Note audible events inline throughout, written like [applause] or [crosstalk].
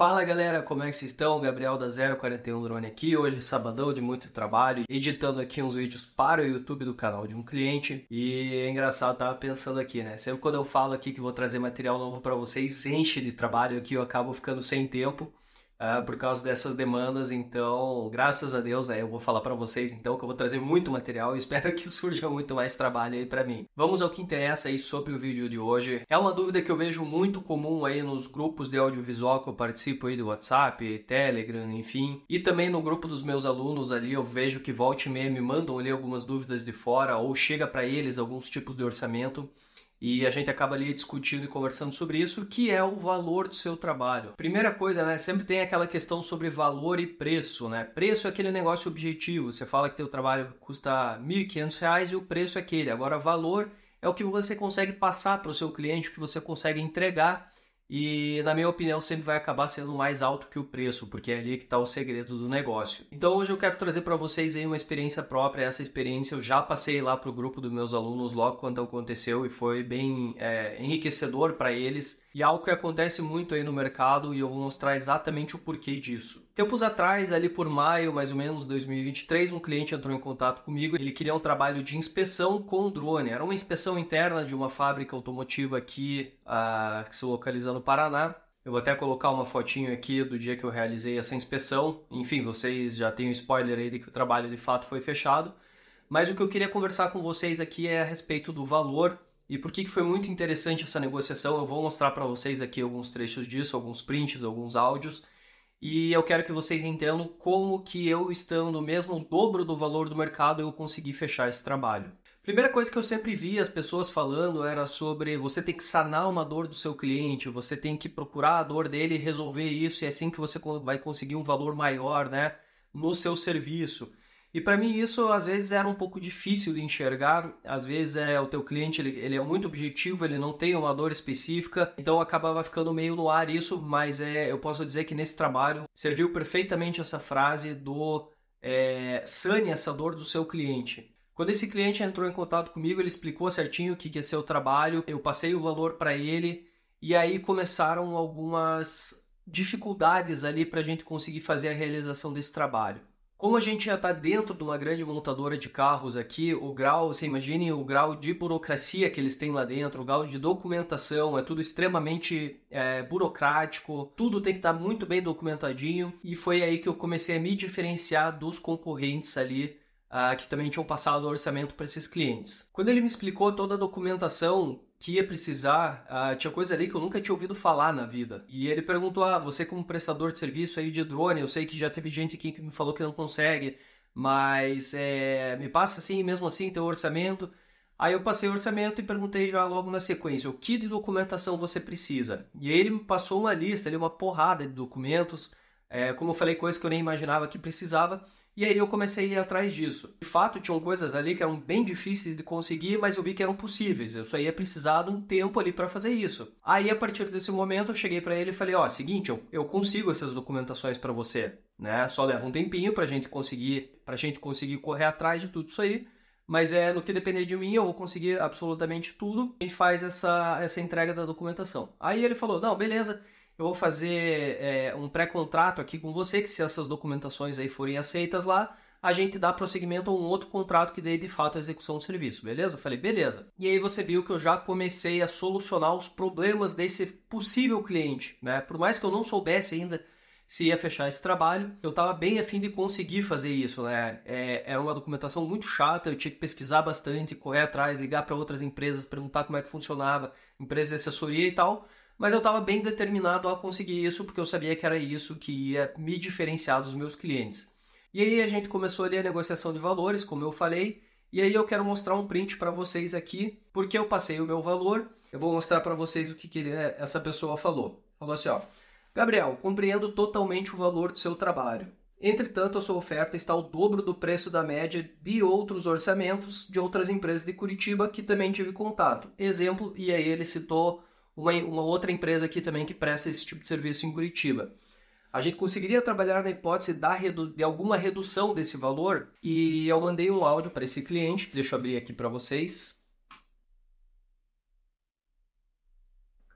Fala galera, como é que vocês estão? Gabriel da 041 Drone aqui. Hoje é sabadão de muito trabalho, editando aqui uns vídeos para o YouTube do canal de um cliente. E é engraçado, tava pensando aqui, né? Sempre quando eu falo aqui que vou trazer material novo para vocês, enche de trabalho aqui, eu acabo ficando sem tempo uh, por causa dessas demandas. Então, graças a Deus, né, eu vou falar para vocês então que eu vou trazer muito material e [laughs] espero que surja muito mais trabalho aí para mim. Vamos ao que interessa aí sobre o vídeo de hoje. É uma dúvida que eu vejo muito comum aí nos grupos de audiovisual que eu participo aí do WhatsApp, Telegram, enfim, e também no grupo dos meus alunos ali eu vejo que volte e meia me mandam ali algumas dúvidas de fora ou chega para eles alguns tipos de orçamento e a gente acaba ali discutindo e conversando sobre isso, que é o valor do seu trabalho. Primeira coisa, né? Sempre tem aquela questão sobre valor e preço, né? Preço é aquele negócio objetivo. Você fala que teu trabalho custa R$ 1.500 e o preço é aquele. Agora, valor é o que você consegue passar para o seu cliente, o que você consegue entregar e, na minha opinião, sempre vai acabar sendo mais alto que o preço, porque é ali que está o segredo do negócio. Então, hoje eu quero trazer para vocês aí uma experiência própria. Essa experiência eu já passei lá para o grupo dos meus alunos logo quando aconteceu e foi bem é, enriquecedor para eles e algo que acontece muito aí no mercado e eu vou mostrar exatamente o porquê disso. Tempos atrás, ali por maio, mais ou menos 2023, um cliente entrou em contato comigo. Ele queria um trabalho de inspeção com drone. Era uma inspeção interna de uma fábrica automotiva aqui uh, que se localiza no Paraná. Eu vou até colocar uma fotinho aqui do dia que eu realizei essa inspeção. Enfim, vocês já têm um spoiler aí de que o trabalho de fato foi fechado. Mas o que eu queria conversar com vocês aqui é a respeito do valor e por que, foi muito interessante essa negociação? Eu vou mostrar para vocês aqui alguns trechos disso, alguns prints, alguns áudios. E eu quero que vocês entendam como que eu, estando mesmo o dobro do valor do mercado, eu consegui fechar esse trabalho. Primeira coisa que eu sempre vi as pessoas falando era sobre você tem que sanar uma dor do seu cliente, você tem que procurar a dor dele e resolver isso, e é assim que você vai conseguir um valor maior né, no seu serviço. E para mim isso às vezes era um pouco difícil de enxergar, às vezes é o teu cliente ele, ele é muito objetivo, ele não tem uma dor específica, então acabava ficando meio no ar isso, mas é, eu posso dizer que nesse trabalho serviu perfeitamente essa frase do é, sane essa dor do seu cliente. Quando esse cliente entrou em contato comigo, ele explicou certinho o que, que é seu trabalho, eu passei o valor para ele e aí começaram algumas dificuldades ali para a gente conseguir fazer a realização desse trabalho. Como a gente já está dentro de uma grande montadora de carros aqui, o grau, você imagine o grau de burocracia que eles têm lá dentro, o grau de documentação, é tudo extremamente é, burocrático, tudo tem que estar tá muito bem documentadinho. E foi aí que eu comecei a me diferenciar dos concorrentes ali, uh, que também tinham passado o orçamento para esses clientes. Quando ele me explicou toda a documentação que ia precisar, uh, tinha coisa ali que eu nunca tinha ouvido falar na vida. E ele perguntou: Ah, você como prestador de serviço aí de drone, eu sei que já teve gente aqui que me falou que não consegue, mas é, me passa assim, mesmo assim, teu orçamento. Aí eu passei o orçamento e perguntei já logo na sequência o que de documentação você precisa. E ele me passou uma lista, ali, uma porrada de documentos, é, como eu falei, coisas que eu nem imaginava que precisava. E aí eu comecei a ir atrás disso. De fato, tinham coisas ali que eram bem difíceis de conseguir, mas eu vi que eram possíveis. Eu só ia precisar de um tempo ali para fazer isso. Aí a partir desse momento eu cheguei para ele e falei: "Ó, oh, seguinte, eu, consigo essas documentações para você, né? Só leva um tempinho pra gente conseguir, pra gente conseguir correr atrás de tudo isso aí." Mas é no que depender de mim, eu vou conseguir absolutamente tudo. A gente faz essa, essa entrega da documentação. Aí ele falou: Não, beleza eu vou fazer é, um pré-contrato aqui com você, que se essas documentações aí forem aceitas lá, a gente dá prosseguimento a um outro contrato que dê de fato a execução do serviço, beleza? Eu falei, beleza. E aí você viu que eu já comecei a solucionar os problemas desse possível cliente, né? Por mais que eu não soubesse ainda se ia fechar esse trabalho, eu estava bem afim de conseguir fazer isso, né? É, era é uma documentação muito chata, eu tinha que pesquisar bastante, correr atrás, ligar para outras empresas, perguntar como é que funcionava, empresas de assessoria e tal mas eu estava bem determinado a conseguir isso porque eu sabia que era isso que ia me diferenciar dos meus clientes. E aí a gente começou ali a negociação de valores, como eu falei, e aí eu quero mostrar um print para vocês aqui, porque eu passei o meu valor, eu vou mostrar para vocês o que, que é, essa pessoa falou. Falou assim, ó, Gabriel, compreendo totalmente o valor do seu trabalho. Entretanto, a sua oferta está ao dobro do preço da média de outros orçamentos de outras empresas de Curitiba que também tive contato. Exemplo, e aí ele citou uma, uma outra empresa aqui também que presta esse tipo de serviço em Curitiba a gente conseguiria trabalhar na hipótese da de alguma redução desse valor. E eu mandei um áudio para esse cliente, deixa eu abrir aqui para vocês.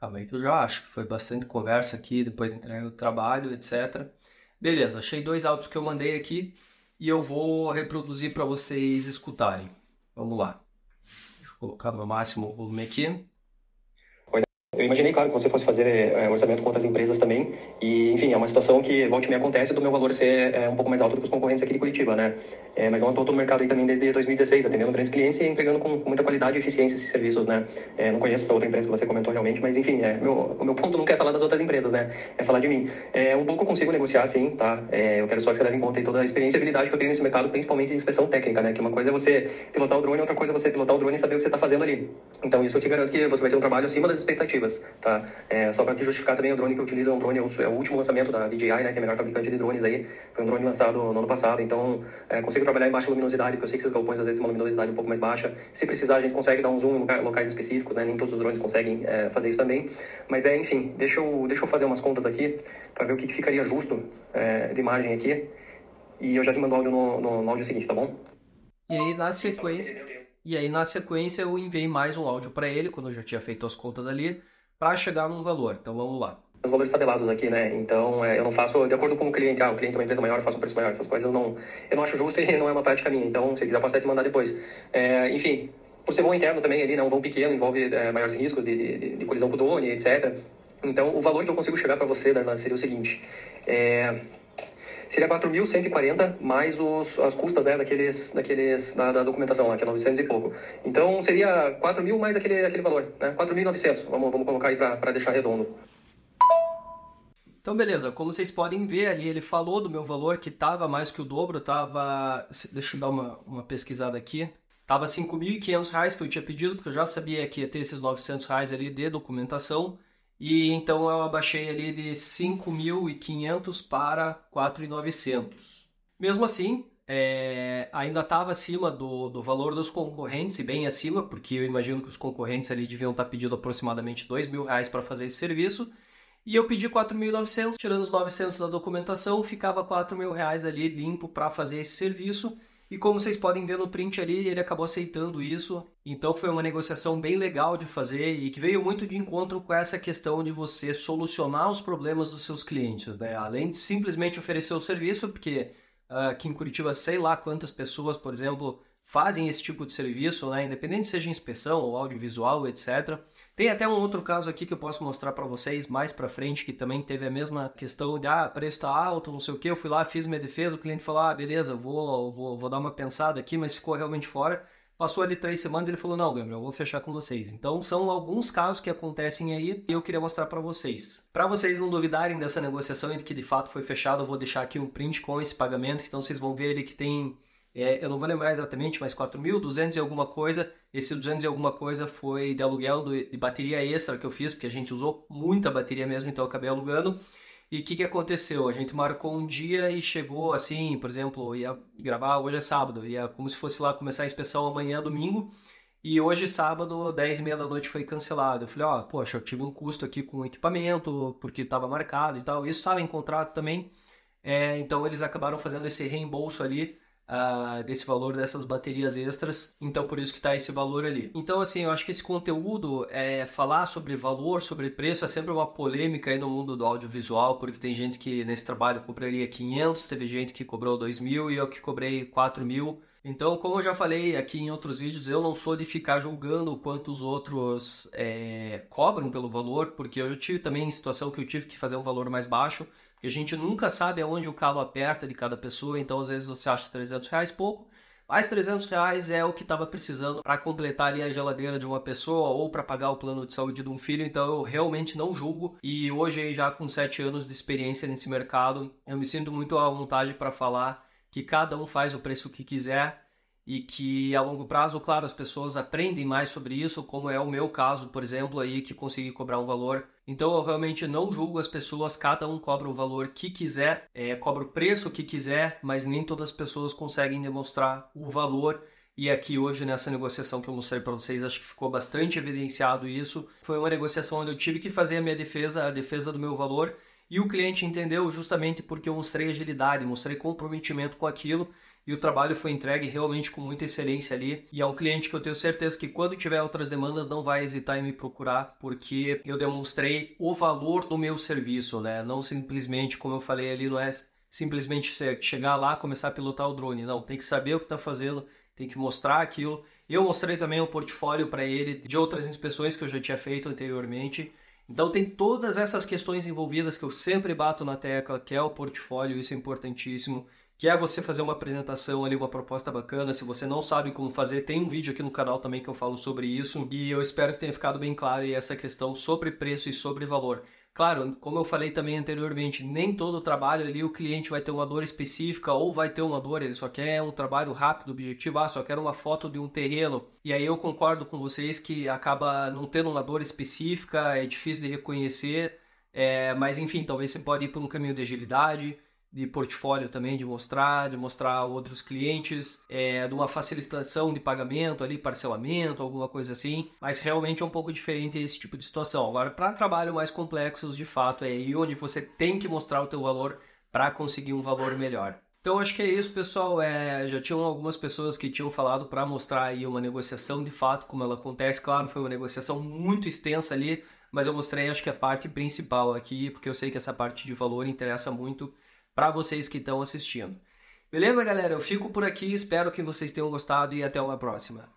Calma aí que eu já acho, que foi bastante conversa aqui, depois entrega o trabalho, etc. Beleza, achei dois áudios que eu mandei aqui e eu vou reproduzir para vocês escutarem. Vamos lá. Deixa eu colocar no máximo volume aqui. Eu imaginei, claro, que você fosse fazer é, orçamento com outras empresas também. E, enfim, é uma situação que volte me acontece do meu valor ser é, um pouco mais alto do que os concorrentes aqui de Curitiba, né? Eh, é, mas eu estou no mercado aí também desde 2016, atendendo grandes clientes e entregando com muita qualidade e eficiência esses serviços, né? É, não conheço a outra empresa que você comentou realmente, mas enfim, é, meu, o meu ponto não é falar das outras empresas, né? É falar de mim. É, um pouco eu consigo negociar, sim, tá? eu quero só que você leve em conta toda a experiência e habilidade que eu tenho nesse mercado, principalmente em inspeção técnica, né? Que uma coisa é você pilotar o drone, outra coisa é você pilotar o drone e saber o que você está fazendo ali. Então, isso eu te garanto que você vai ter um trabalho acima das expectativas tá? É, só para te justificar também, o drone que eu utilizo é um drone, é o último lançamento da DJI, né? Que é a melhor fabricante de drones aí. Foi um drone lançado no ano passado, então é, consigo trabalhar em baixa luminosidade, porque eu sei que esses galpões às vezes têm uma luminosidade um pouco mais baixa. Se precisar, a gente consegue dar um zoom em locais específicos, né? Nem todos os drones conseguem é, fazer isso também. Mas, é, enfim, deixa eu, deixa eu fazer umas contas aqui para ver o que, que ficaria justo é, de imagem aqui. E eu já te mando áudio no, no, no áudio seguinte, tá bom? E aí, na sequência... E aí, na sequência, eu enviei mais um áudio para ele, quando eu já tinha feito as contas ali para chegar num valor. Então vamos lá. Os valores tabelados aqui, né? Então é, eu não faço de acordo com o cliente. Ah, o cliente é uma empresa maior, eu faço um preço maior. Essas coisas eu não, eu não acho justo [laughs] e não é uma prática minha. Então se quiser posso até te mandar depois. É, enfim, por ser voo interno também ali, né? Um voo pequeno envolve é, maiores riscos de, de, de colisão com o drone, etc. Então, o valor que eu consigo chegar para você, Darlan, seria o seguinte: é, seria 4.140 mais os, as custas né, daqueles, daqueles, da, da documentação lá, que é 900 e pouco. Então seria 4.000 mais aquele, aquele valor, né? 4.900, vamos, vamos colocar aí para deixar redondo. Então, beleza, como vocês podem ver ali, ele falou do meu valor que estava mais que o dobro, estava. Deixa eu dar uma, uma pesquisada aqui. estava R$ 5.500 que eu tinha pedido, porque eu já sabia que ia ter esses R$ 900 ali de documentação. E então eu abaixei ali de 5.500 para 4.900. Mesmo assim, é, ainda estava acima do, do valor dos concorrentes e bem acima, porque eu imagino que os concorrentes ali deviam estar tá pedindo aproximadamente dois mil reais para fazer esse serviço. E eu pedi 4.900, tirando os 900 da documentação, ficava R$ mil reais ali limpo para fazer esse serviço. E como vocês podem ver no print ali, ele acabou aceitando isso. Então foi uma negociação bem legal de fazer e que veio muito de encontro com essa questão de você solucionar os problemas dos seus clientes, né? Além de simplesmente oferecer o serviço, porque uh, aqui em Curitiba sei lá quantas pessoas, por exemplo, fazem esse tipo de serviço, né? Independente seja inspeção ou audiovisual, etc. Tem até um outro caso aqui que eu posso mostrar para vocês mais para frente, que também teve a mesma questão de, ah, preço tá alto, não sei o que, eu fui lá, fiz minha defesa, o cliente falou, ah, beleza, vou, vou, vou dar uma pensada aqui, mas ficou realmente fora. Passou ali três semanas, ele falou, não, Gabriel, eu vou fechar com vocês. Então, são alguns casos que acontecem aí e eu queria mostrar para vocês. Para vocês não duvidarem dessa negociação e que de fato foi fechado, eu vou deixar aqui um print com esse pagamento, então vocês vão ver ele que tem é, eu não vou lembrar exatamente, mas 4.200 e alguma coisa. Esse 200 e alguma coisa foi de aluguel do, de bateria extra que eu fiz, porque a gente usou muita bateria mesmo, então eu acabei alugando. E o que, que aconteceu? A gente marcou um dia e chegou assim, por exemplo, ia gravar hoje é sábado, ia como se fosse lá começar a inspeção amanhã, domingo. E hoje, sábado, 10 e meia da noite, foi cancelado. Eu falei, ó, oh, poxa, eu tive um custo aqui com o equipamento, porque estava marcado e tal. Isso estava em contrato também. É, então, eles acabaram fazendo esse reembolso ali Uh, desse valor dessas baterias extras, então por isso que está esse valor ali. Então assim, eu acho que esse conteúdo é falar sobre valor, sobre preço é sempre uma polêmica aí no mundo do audiovisual, porque tem gente que nesse trabalho cobraria 500, teve gente que cobrou 2 mil e eu que cobrei 4 mil. Então, como eu já falei aqui em outros vídeos, eu não sou de ficar julgando quanto os outros é, cobram pelo valor, porque eu já tive também situação que eu tive que fazer um valor mais baixo e a gente nunca sabe aonde o calo aperta de cada pessoa, então às vezes você acha 300 reais pouco, mas 300 reais é o que estava precisando para completar ali a geladeira de uma pessoa ou para pagar o plano de saúde de um filho, então eu realmente não julgo. E hoje, já com 7 anos de experiência nesse mercado, eu me sinto muito à vontade para falar que cada um faz o preço que quiser e que a longo prazo, claro, as pessoas aprendem mais sobre isso, como é o meu caso, por exemplo, aí que consegui cobrar um valor. Então eu realmente não julgo as pessoas, cada um cobra o valor que quiser, é, cobra o preço que quiser, mas nem todas as pessoas conseguem demonstrar o valor. E aqui hoje nessa negociação que eu mostrei para vocês, acho que ficou bastante evidenciado isso. Foi uma negociação onde eu tive que fazer a minha defesa, a defesa do meu valor, e o cliente entendeu justamente porque eu mostrei agilidade, mostrei comprometimento com aquilo e o trabalho foi entregue realmente com muita excelência ali. E é um cliente que eu tenho certeza que quando tiver outras demandas não vai hesitar em me procurar, porque eu demonstrei o valor do meu serviço, né? Não simplesmente, como eu falei ali, não é simplesmente chegar lá começar a pilotar o drone. Não, tem que saber o que está fazendo, tem que mostrar aquilo. Eu mostrei também o portfólio para ele de outras inspeções que eu já tinha feito anteriormente. Então tem todas essas questões envolvidas que eu sempre bato na tecla, que é o portfólio, isso é importantíssimo que é você fazer uma apresentação ali, uma proposta bacana. Se você não sabe como fazer, tem um vídeo aqui no canal também que eu falo sobre isso. E eu espero que tenha ficado bem claro essa questão sobre preço e sobre valor. Claro, como eu falei também anteriormente, nem todo trabalho ali o cliente vai ter uma dor específica ou vai ter uma dor, ele só quer um trabalho rápido, objetivo, ah, só quer uma foto de um terreno. E aí eu concordo com vocês que acaba não tendo uma dor específica, é difícil de reconhecer, é, mas enfim, talvez você pode ir por um caminho de agilidade, de portfólio também, de mostrar, de mostrar outros clientes, é, de uma facilitação de pagamento ali, parcelamento, alguma coisa assim, mas realmente é um pouco diferente esse tipo de situação. Agora, para trabalho mais complexos, de fato, é aí onde você tem que mostrar o teu valor para conseguir um valor melhor. Então acho que é isso, pessoal. É, já tinham algumas pessoas que tinham falado para mostrar aí uma negociação de fato, como ela acontece. Claro, foi uma negociação muito extensa ali, mas eu mostrei acho que a parte principal aqui, porque eu sei que essa parte de valor interessa muito para vocês que estão assistindo. Beleza, galera? Eu fico por aqui, espero que vocês tenham gostado e até uma próxima.